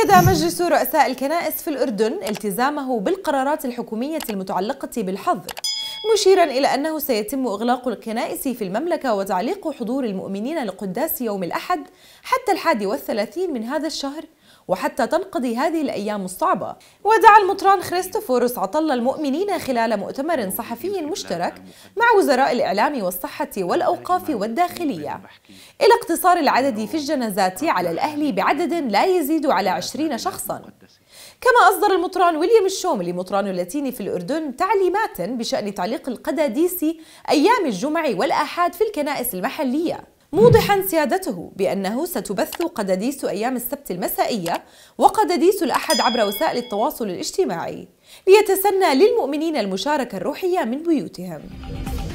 أكد مجلس رؤساء الكنائس في الأردن التزامه بالقرارات الحكومية المتعلقة بالحظر مشيرا إلى أنه سيتم إغلاق الكنائس في المملكة وتعليق حضور المؤمنين لقداس يوم الأحد حتى الحادي والثلاثين من هذا الشهر وحتى تنقضي هذه الأيام الصعبة ودعا المطران خريستوفورس عطل المؤمنين خلال مؤتمر صحفي مشترك مع وزراء الإعلام والصحة والأوقاف والداخلية إلى اقتصار العدد في الجنازات على الأهل بعدد لا يزيد على 20 شخصا كما أصدر المطران ويليام الشوملي مطران اللاتيني في الأردن تعليمات بشأن تعليق القداديسي أيام الجمع والآحاد في الكنائس المحلية موضحا سيادته بأنه ستبث قداديس أيام السبت المسائية وقداديس الأحد عبر وسائل التواصل الاجتماعي ليتسنى للمؤمنين المشاركة الروحية من بيوتهم